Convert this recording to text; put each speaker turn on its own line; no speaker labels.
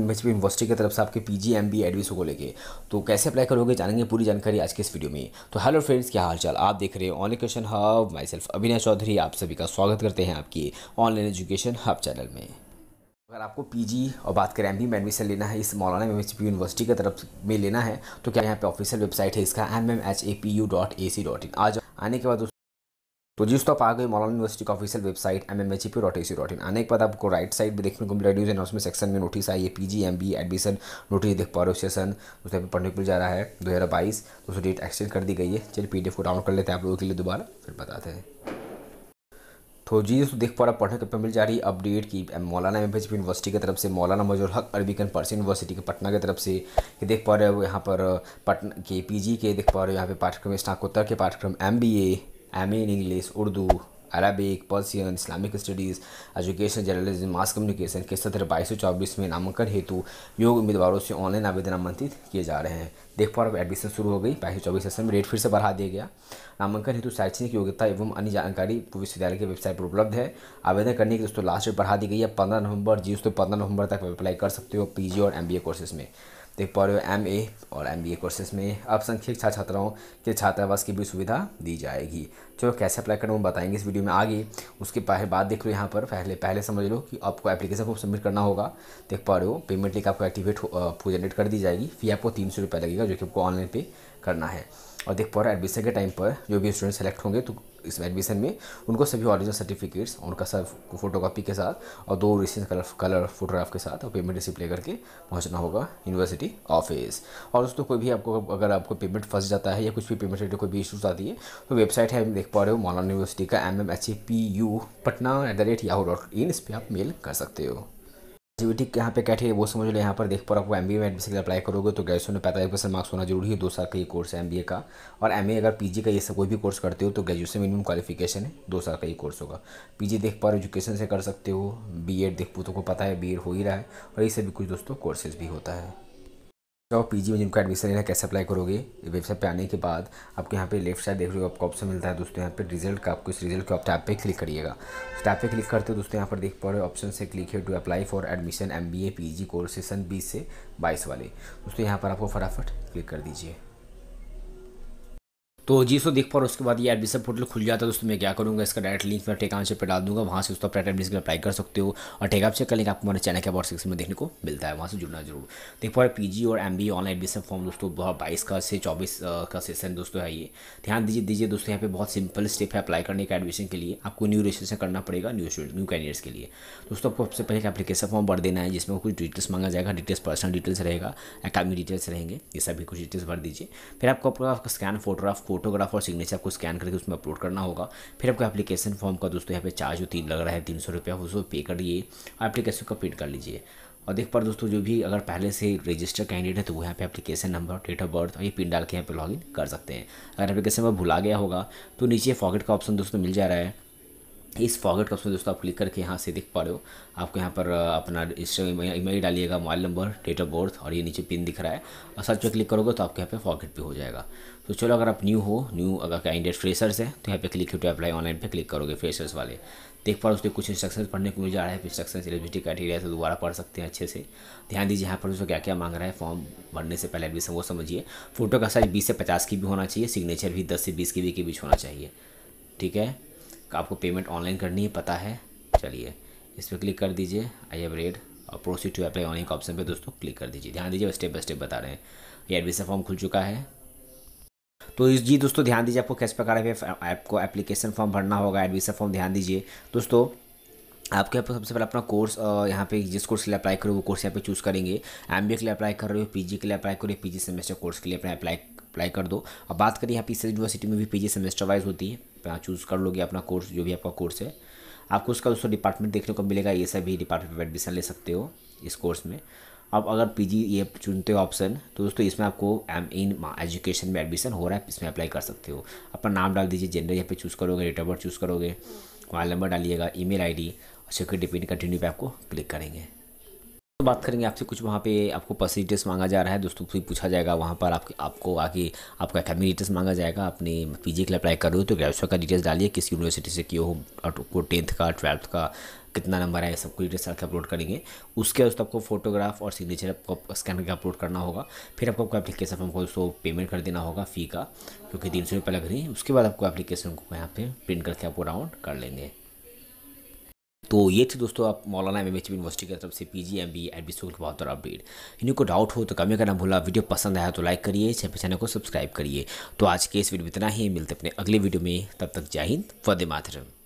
M बेच भी university की तरफ से आपके पी जी एम बी एडविस को लेकर तो कैसे अप्लाई करोगे जानेंगे पूरी जानकारी आज के इस वीडियो में तो हेलो फ्रेंड्स क्या हाल चाल आप देख रहे हैं online question hub myself Abhinay Chaudhary आप सभी का स्वागत करते हैं आपकी ऑनलाइन एजुकेशन हब चैनल में अगर आपको पीजी और बात करें एमबी में एडमिशन लेना है इस मौलाना एम यूनिवर्सिटी की तरफ में लेना है तो क्या यहाँ पे ऑफिशियल वेबसाइट है इसका M M H A P U dot A C dot in आज आने के बाद जिस तो आप आ गए मौलाना यूनिवर्सिटी का official website M M H P dot A C dot in आने के बाद आपको राइट साइड भी देखने को मिला न्यूज़ अनाउंसमेंट सेक्शन में नोटिस आई है P G M B admission notice देख पा रहे हो सेशन पढ़ने को जा रहा है दो हज़ार बाईस तो दोस्तों डेट एक्सटेंड कर दी गई है चलिए पी डी एफ को डाउनलोड कर लेते हैं आप लोगों के लिए दोबारा फिर बताते हैं तो जी दोस्तों देख पा रहा पढ़ने के मिल जा रही अपडेट की मौलाना एम एच यूनिवर्सिटी की तरफ से मौलाना मजूर हक अरबिकन पर्सी यूनिवर्सिटी के पटना की तरफ से ये देख पा रहे हो यहाँ पर पटना के जी के देख पा रहे हो यहाँ पे पाठ्यक्रम स्नाकोत्तर के पाठ्यक्रम A M in English Urdu Arabic Persian Islamic studies education journalism mass communication के सत्र बाईस सौ चौबीस में नामांकन हेतु योग उम्मीदवारों से ऑनलाइन आवेदन आमंत्रित किए जा रहे हैं देख पा एडमिशन शुरू हो गई बाईस सौ चौबीस सेशन में रेट फिर से बढ़ा दिया गया नामांकन हेतु शैक्षणिक योग्यता एवं अन्य जानकारी विश्वविद्यालय के वेबसाइट पर उपलब्ध है आवेदन करने की दोस्तों लास्ट डेट बढ़ा दी गई है पंद्रह नवंबर जी दोस्तों पंद्रह नवंबर तक अप्लाई कर सकते हो पी और एम कोर्सेज में देख पा रहे हो एम ए और एम बी ए कोर्सेज में अल्पसंख्यक छात्र छात्राओं के छात्रावास की भी सुविधा दी जाएगी चलो कैसे अप्लाई करना वो बताएंगे इस वीडियो में आगे उसके पहले बाद देख लो यहाँ पर पहले पहले समझ लो कि आपको एप्लीकेशन फॉर्म सबमिट करना होगा देख पा रहे हो पेमेंट लिख आपको एक्टिवेट हो जनरेट कर दी जाएगी फी आपको तीन सौ रुपये लगेगा जो कि आपको ऑनलाइन पे करना है और देख पा रहे हो एडमिशन के टाइम पर जो भी स्टूडेंट सेलेक्ट होंगे तो इस एडमिशन में उनको सभी ऑरिजिनल सर्टिफिकेट्स उनका सब फोटो कापी के साथ और दो रिसेंस कलर कलर फोटोग्राफ के साथ और पेमेंट रिसिप्ट लेकर के पहुंचना होगा यूनिवर्सिटी ऑफिस और दोस्तों कोई भी आपको अगर आपको पेमेंट फंस जाता है या कुछ भी पेमेंट रिलेटेड कोई भी इशूज़ आती है तो वेबसाइट है देख पा रहे हो मौलाना यूनिवर्सिटी का M M H A P U Patna at the rate Yahoo dot in इस पर आप मेल कर सकते हो जीवीटी यहाँ पे कैठे वो समझ लो यहाँ पर देख पर आपको एम बी में एडमिशन अप्लाई करोगे तो ग्रेजुएशन में पैंतालीस परसेंट मार्क्स होना जरूरी है दो साल का ये कोर्स है एम बी ए का और एम ए अगर पी जी का ये सब कोई भी कोर्स करते हो तो ग्रेजुएशन मिनिमम क्वालिफिकेशन है दो साल का ये कोर्स होगा पी जी देख पा एजुकेशन से कर सकते हो बी एड देख तो को पता है बी एड हो ही रहा है और ये सभी कुछ दोस्तों कोर्सेज भी होता है जाओ तो जी में जिनका एडमिशन लेना कैसे अप्लाई करोगे वेबसाइट पे आने के बाद आपको यहाँ पे लेफ्ट साइड देख रहे हो आपको ऑप्शन मिलता है दोस्तों यहाँ पे रिजल्ट का आपको इस रिजल्ट के आप टैप पे क्लिक करिएगा टैप पे क्लिक करते हो दोस्तों यहाँ पर देख पा रहे हो ऑप्शन से क्लिक है to apply for admission M B A P G course session बीस से बाईस वाले दोस्तों यहाँ पर आपको फटाफट क्लिक कर दीजिए तो जी सो देख पा उसके बाद ये एडमिशन पोर्टल खुल जाता है दोस्तों मैं क्या करूँगा इसका डायरेक्ट लिंक मैं टेकाम से डाल दूँगा वहाँ से उसका आप एडमिशन अप्लाई कर सकते हो और टेकाम चेक कर लेंगे आपको हमारे चैनल के अबाउट सेक्शन में देखने को मिलता है वहाँ से जुड़ना जरूर देख पा पी और एम ऑनलाइन एडमिशन फॉर्म दोस्तों बहुत बाईस का से चौबीस का सेशन दोस्तों है ये ध्यान दीजिए दीजिए दोस्तों यहाँ पे बहुत सिंपल स्टेप है अप्लाई करने का एडमिशन के लिए आपको न्यू रजिस्ट्रेशन करना पड़ेगा न्यू स्टूडेंट न्यू कैंडिडेट्स के लिए दोस्तों आपको सबसे पहले एप्लीकेशन फॉर्म भर देना है जिसमें कुछ डिटेल्स मांगा जाएगा डिटेल्स पर्सनल डिटेल्स रहेगा अकादमिक डिटेल्स रहेंगे ये सभी कुछ डिटेल्स भर दीजिए फिर आपको आपका स्कैन फोटोग्राफ फोटोग्राफ और सिग्नेचर आपको स्कैन करके उसमें अपलोड करना होगा फिर आपको एप्लीकेशन फॉर्म का दोस्तों यहाँ पे चार्ज जो तीन लग रहा है तीन सौ रुपया उसको पे करिए एप्लीकेशन प्रिंट कर लीजिए और देख पर दोस्तों जो भी अगर पहले से रजिस्टर कैंडिडेट है तो वो यहाँ पे application number date of birth और ये पिन डाल के यहाँ पे लॉगिन कर सकते हैं अगर एप्लीकेशन में भुला गया होगा तो नीचे फॉकेट का ऑप्शन दोस्तों मिल जा रहा है इस फॉगेट का ऑप्शन दोस्तों आप क्लिक करके यहाँ से देख पा रहे हो आपको यहाँ पर अपना ई मेल डालिएगा mobile number date of birth और ये नीचे पिन दिख रहा है और सर्च पर क्लिक करोगे तो आपके यहाँ पे फॉगेट भी हो जाएगा तो चलो अगर आप न्यू हो न्यू अगर कैंडिडेट फ्रेशर्स है तो यहाँ पे क्लिक टू अप्लाई ऑनलाइन पे क्लिक करोगे फ्रेशर्स वाले देख पा रहे उसके कुछ इंस्ट्रक्शन पढ़ने को मिल जा रहा है इंस्ट्रक्शन एलिजिबिलिटी क्राइटेरिया से दोबारा पढ़ सकते हैं अच्छे से ध्यान दीजिए यहाँ पर उसको क्या क्या मांग रहा है फॉर्म भरने से पहले एडमिशन वो समझिए फोटो का साइज बीस से पचास की भी होना चाहिए सिग्नेचर भी दस से बीस की भी के बीच होना चाहिए ठीक है तो आपको पेमेंट ऑनलाइन करनी है पता है चलिए इस पर क्लिक कर दीजिए आई हैव रेड और प्रोसीड टू अप्लाई ऑनलाइन का ऑप्शन पर दोस्तों क्लिक कर दीजिए ध्यान दीजिए स्टेप बाय स्टेप बता रहे हैं ये एडमिशन फॉर्म खुल चुका है तो इस जी दोस्तों ध्यान दीजिए आपको किस प्रकार आपको एप्लीकेशन फॉर्म भरना होगा एडमिशन फॉर्म ध्यान दीजिए दोस्तों आपके यहाँ पर सबसे पहले अपना कोर्स यहाँ पे जिस कोर्स के लिए अप्लाई करो वो कोर्स यहाँ पे चूज़ करेंगे एम के लिए अप्लाई कर रहे हो पी के लिए अप्लाई करो जी सेमेस्टर कोर्स के लिए अपना अप्लाई अप्लाई कर दो अब बात करें यहाँ पी इस यूनिवर्सिटी में भी पी सेमेस्टर वाइज होती है चूज़ कर लोगे अपना कोर्स जो भी आपका कोर्स है आपको उसका दोस्तों डिपार्टमेंट देखने को मिलेगा ये सभी डिपार्टमेंट में एडमिशन ले सकते हो इस कोर्स में अब अगर पी जी ये चुनते हो ऑप्शन तो दोस्तों इसमें आपको एम इन एजुकेशन में एडमिशन हो रहा है इसमें अप्लाई कर सकते हो अपना नाम डाल दीजिए जेंडर यहाँ पे चूज़ करोगे डेट ऑफ बर्थ चूज़ करोगे मोबाइल नंबर डालिएगा ईमेल आईडी और सिक्योरिटी पिन कंटिन्यू पे आपको क्लिक करेंगे तो बात करेंगे आपसे कुछ वहाँ पे आपको पर्सेंटेज मांगा जा रहा है दोस्तों कोई पूछा जाएगा वहाँ पर आपके आपको आगे आपका फैमिली डिटेल्स मांगा जाएगा अपने पीजी के लिए अप्लाई कर रहे हो तो ग्रेजुएशन का डिटेल्स डालिए किस यूनिवर्सिटी से किए हो आपको टेंथ का ट्वेल्थ का कितना नंबर है सब कुछ डिटेल्स आपके अपलोड करेंगे उसके बाद आपको फोटोग्राफ और सिग्नेचर आपको स्कैन करके अपलोड करना होगा फिर आपको एप्लीकेशन फॉर्म को उसको पेमेंट कर देना होगा फ़ी का क्योंकि तीन सौ रुपये लग रही है उसके बाद आपको एप्लीकेशन को यहाँ पे प्रिंट करके आपको राउंड कर लेंगे तो ये थे दोस्तों आप मौलाना एम एच यूनिवर्सिटी की तरफ से P G M B ed B school के बहुत बड़ा अपडेट इन्हीं को डाउट हो तो कमी करना भूला वीडियो पसंद आया तो लाइक करिए चैनल को सब्सक्राइब करिए तो आज के इस वीडियो में इतना ही मिलते अपने अगले वीडियो में तब तक जय हिंद वंदे मातरम